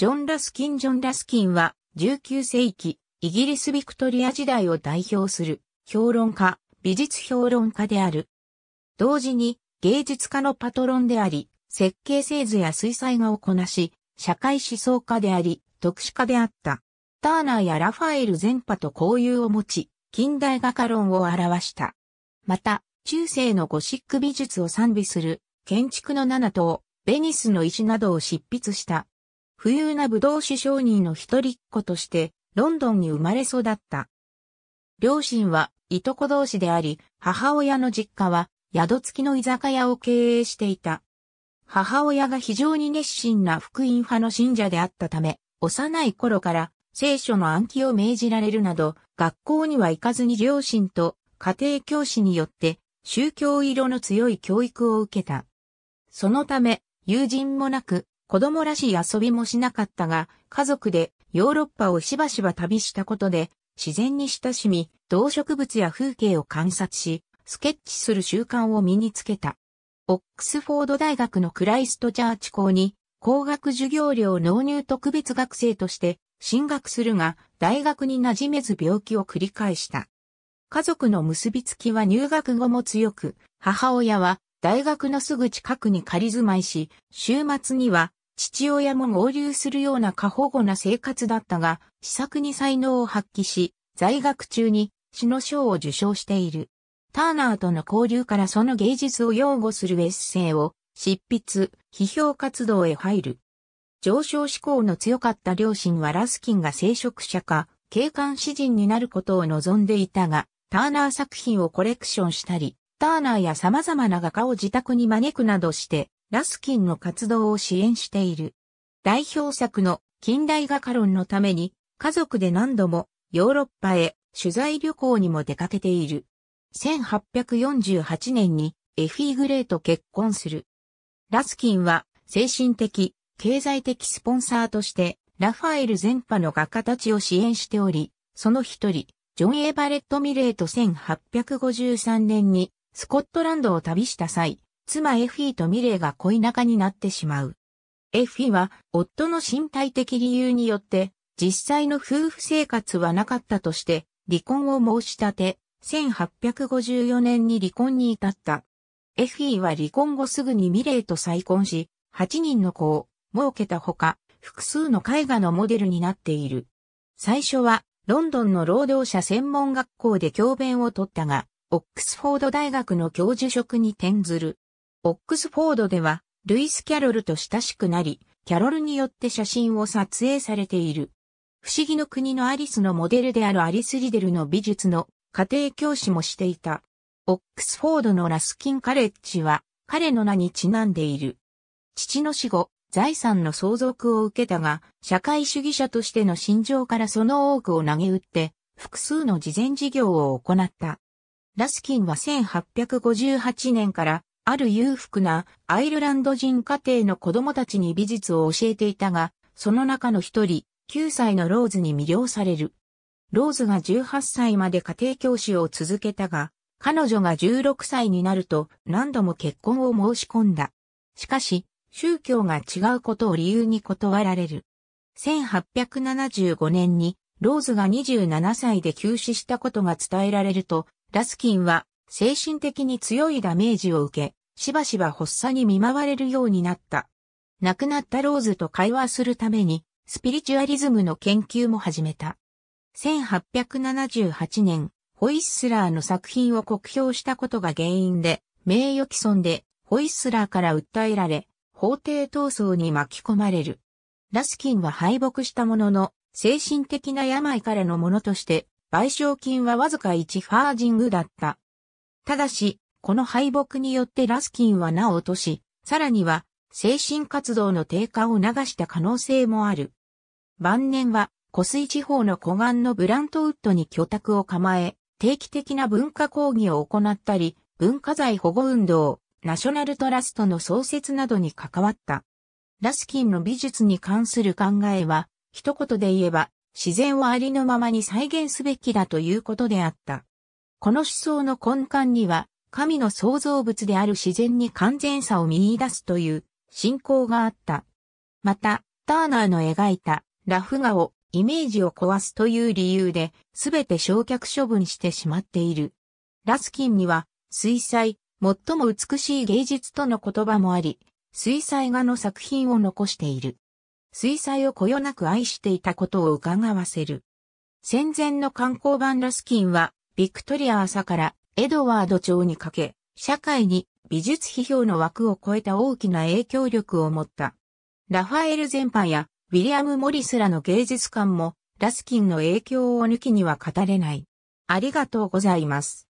ジョン・ラスキン・ジョン・ラスキンは、19世紀、イギリス・ビクトリア時代を代表する、評論家、美術評論家である。同時に、芸術家のパトロンであり、設計製図や水彩画をこなし、社会思想家であり、特殊家であった。ターナーやラファエル全派と交友を持ち、近代画家論を表した。また、中世のゴシック美術を賛美する、建築の七島、ベニスの石などを執筆した。富裕な武道酒商人の一人っ子として、ロンドンに生まれ育った。両親はいとこ同士であり、母親の実家は宿付きの居酒屋を経営していた。母親が非常に熱心な福音派の信者であったため、幼い頃から聖書の暗記を命じられるなど、学校には行かずに両親と家庭教師によって宗教色の強い教育を受けた。そのため、友人もなく、子供らしい遊びもしなかったが、家族でヨーロッパをしばしば旅したことで、自然に親しみ、動植物や風景を観察し、スケッチする習慣を身につけた。オックスフォード大学のクライストチャーチ校に、工学授業料納入特別学生として進学するが、大学に馴染めず病気を繰り返した。家族の結びつきは入学後も強く、母親は大学のすぐ近くに仮住まいし、週末には父親も合流するような過保護な生活だったが、試作に才能を発揮し、在学中に詩の賞を受賞している。ターナーとの交流からその芸術を擁護するエッセイを執筆、批評活動へ入る。上昇志向の強かった両親はラスキンが聖職者か、警官詩人になることを望んでいたが、ターナー作品をコレクションしたり、ターナーや様々な画家を自宅に招くなどして、ラスキンの活動を支援している。代表作の近代画家論のために家族で何度もヨーロッパへ取材旅行にも出かけている。1848年にエフィー・グレーと結婚する。ラスキンは精神的、経済的スポンサーとしてラファエル全派の画家たちを支援しており、その一人、ジョン・エバレット・ミレーと1853年にスコットランドを旅した際、妻エフィーとミレーが恋仲になってしまう。エフィーは夫の身体的理由によって実際の夫婦生活はなかったとして離婚を申し立て、1854年に離婚に至った。エフィーは離婚後すぐにミレーと再婚し、8人の子を設けたほか、複数の絵画のモデルになっている。最初はロンドンの労働者専門学校で教鞭を取ったが、オックスフォード大学の教授職に転ずる。オックスフォードでは、ルイス・キャロルと親しくなり、キャロルによって写真を撮影されている。不思議の国のアリスのモデルであるアリス・リデルの美術の家庭教師もしていた。オックスフォードのラスキン・カレッジは彼の名にちなんでいる。父の死後、財産の相続を受けたが、社会主義者としての心情からその多くを投げ打って、複数の慈善事業を行った。ラスキンは1858年からある裕福なアイルランド人家庭の子供たちに美術を教えていたが、その中の一人、9歳のローズに魅了される。ローズが18歳まで家庭教師を続けたが、彼女が16歳になると何度も結婚を申し込んだ。しかし、宗教が違うことを理由に断られる。1875年にローズが27歳で急死したことが伝えられると、ラスキンは精神的に強いダメージを受け、しばしば発作に見舞われるようになった。亡くなったローズと会話するために、スピリチュアリズムの研究も始めた。1878年、ホイッスラーの作品を酷評したことが原因で、名誉毀損で、ホイッスラーから訴えられ、法廷闘争に巻き込まれる。ラスキンは敗北したものの、精神的な病からのものとして、賠償金はわずか1ファージングだった。ただし、この敗北によってラスキンは名を落とし、さらには、精神活動の低下を促した可能性もある。晩年は、湖水地方の湖岸のブラントウッドに居宅を構え、定期的な文化講義を行ったり、文化財保護運動、ナショナルトラストの創設などに関わった。ラスキンの美術に関する考えは、一言で言えば、自然をありのままに再現すべきだということであった。この思想の根幹には、神の創造物である自然に完全さを見出すという信仰があった。また、ターナーの描いたラフ画をイメージを壊すという理由で、すべて焼却処分してしまっている。ラスキンには、水彩、最も美しい芸術との言葉もあり、水彩画の作品を残している。水彩をこよなく愛していたことを伺わせる。戦前の観光版ラスキンは、ビクトリア朝からエドワード朝にかけ、社会に美術批評の枠を超えた大きな影響力を持った。ラファエル全般やウィリアム・モリスらの芸術館もラスキンの影響を抜きには語れない。ありがとうございます。